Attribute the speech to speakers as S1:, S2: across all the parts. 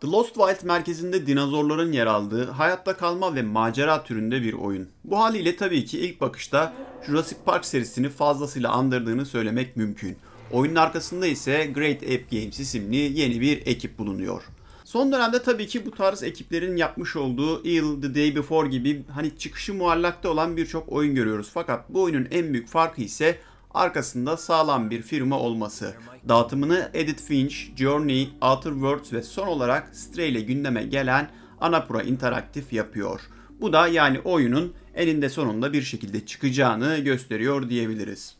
S1: The Lost Wild merkezinde dinozorların yer aldığı hayatta kalma ve macera türünde bir oyun. Bu haliyle tabii ki ilk bakışta Jurassic Park serisini fazlasıyla andırdığını söylemek mümkün. Oyunun arkasında ise Great Ape Games isimli yeni bir ekip bulunuyor. Son dönemde tabii ki bu tarz ekiplerin yapmış olduğu Ill, The Day Before gibi hani çıkışı muallakta olan birçok oyun görüyoruz. Fakat bu oyunun en büyük farkı ise arkasında sağlam bir firma olması. Dağıtımını Edith Finch, Journey, Outer Worlds ve son olarak Stray ile gündeme gelen Anapura Interactive yapıyor. Bu da yani oyunun eninde sonunda bir şekilde çıkacağını gösteriyor diyebiliriz.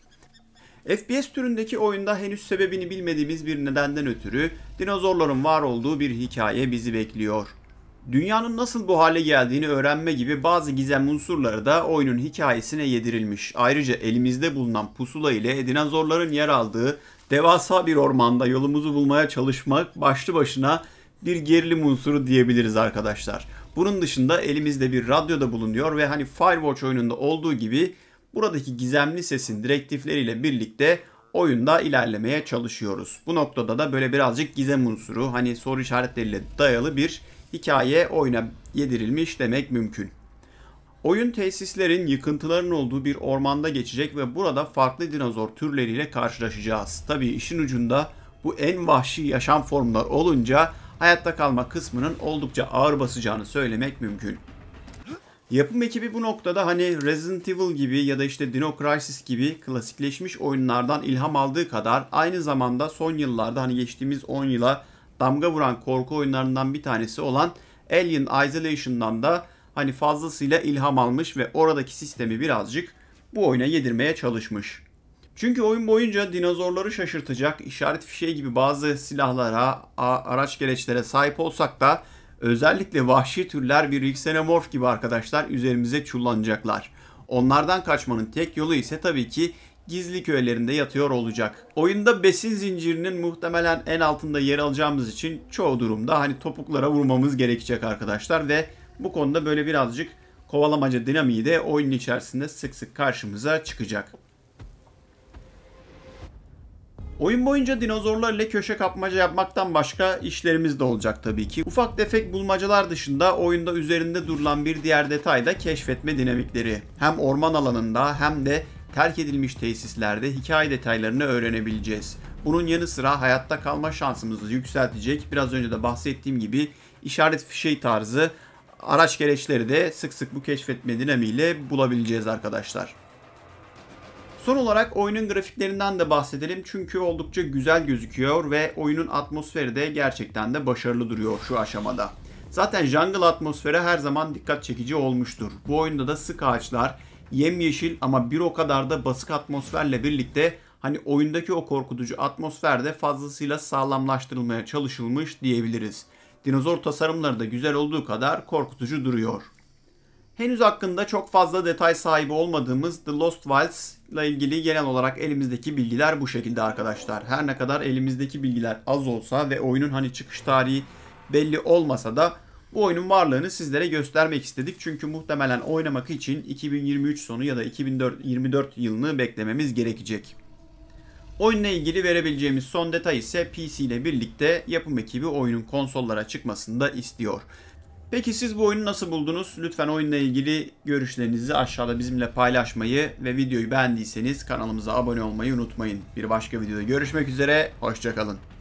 S1: FPS türündeki oyunda henüz sebebini bilmediğimiz bir nedenden ötürü dinozorların var olduğu bir hikaye bizi bekliyor. Dünyanın nasıl bu hale geldiğini öğrenme gibi bazı gizem unsurları da oyunun hikayesine yedirilmiş. Ayrıca elimizde bulunan pusula ile zorların yer aldığı devasa bir ormanda yolumuzu bulmaya çalışmak başlı başına bir gerilim unsuru diyebiliriz arkadaşlar. Bunun dışında elimizde bir radyo da bulunuyor ve hani Firewatch oyununda olduğu gibi buradaki gizemli sesin direktifleriyle birlikte oyunda ilerlemeye çalışıyoruz. Bu noktada da böyle birazcık gizem unsuru hani soru işaretleriyle dayalı bir hikaye oyuna yedirilmiş demek mümkün. Oyun tesislerin yıkıntıların olduğu bir ormanda geçecek ve burada farklı dinozor türleriyle karşılaşacağız. Tabii işin ucunda bu en vahşi yaşam formlar olunca hayatta kalma kısmının oldukça ağır basacağını söylemek mümkün. Yapım ekibi bu noktada hani Resident Evil gibi ya da işte Dino Crisis gibi klasikleşmiş oyunlardan ilham aldığı kadar aynı zamanda son yıllarda hani geçtiğimiz 10 yıla damga vuran korku oyunlarından bir tanesi olan Alien Isolation'dan da hani fazlasıyla ilham almış ve oradaki sistemi birazcık bu oyuna yedirmeye çalışmış. Çünkü oyun boyunca dinozorları şaşırtacak işaret fişeği gibi bazı silahlara, araç gereçlere sahip olsak da özellikle vahşi türler bir xenomorf gibi arkadaşlar üzerimize çullanacaklar. Onlardan kaçmanın tek yolu ise tabii ki gizli köylerinde yatıyor olacak. Oyunda besin zincirinin muhtemelen en altında yer alacağımız için çoğu durumda hani topuklara vurmamız gerekecek arkadaşlar ve bu konuda böyle birazcık kovalamaca dinamiği de oyun içerisinde sık sık karşımıza çıkacak. Oyun boyunca dinozorlar ile köşe kapmaca yapmaktan başka işlerimiz de olacak tabii ki. Ufak tefek bulmacalar dışında oyunda üzerinde durulan bir diğer detay da keşfetme dinamikleri. Hem orman alanında hem de terk edilmiş tesislerde hikaye detaylarını öğrenebileceğiz. Bunun yanı sıra hayatta kalma şansımızı yükseltecek biraz önce de bahsettiğim gibi işaret fişeği tarzı araç gereçleri de sık sık bu keşfetme dinamiğiyle bulabileceğiz arkadaşlar. Son olarak oyunun grafiklerinden de bahsedelim çünkü oldukça güzel gözüküyor ve oyunun atmosferi de gerçekten de başarılı duruyor şu aşamada. Zaten jungle atmosferi her zaman dikkat çekici olmuştur. Bu oyunda da sık ağaçlar, yemyeşil ama bir o kadar da basık atmosferle birlikte hani oyundaki o korkutucu atmosferde fazlasıyla sağlamlaştırılmaya çalışılmış diyebiliriz. Dinozor tasarımları da güzel olduğu kadar korkutucu duruyor. Henüz hakkında çok fazla detay sahibi olmadığımız The Lost Wilds ile ilgili genel olarak elimizdeki bilgiler bu şekilde arkadaşlar. Her ne kadar elimizdeki bilgiler az olsa ve oyunun hani çıkış tarihi belli olmasa da bu oyunun varlığını sizlere göstermek istedik. Çünkü muhtemelen oynamak için 2023 sonu ya da 2024 yılını beklememiz gerekecek. Oyunla ilgili verebileceğimiz son detay ise PC ile birlikte yapım ekibi oyunun konsollara çıkmasını da istiyor. Peki siz bu oyunu nasıl buldunuz? Lütfen oyunla ilgili görüşlerinizi aşağıda bizimle paylaşmayı ve videoyu beğendiyseniz kanalımıza abone olmayı unutmayın. Bir başka videoda görüşmek üzere, hoşçakalın.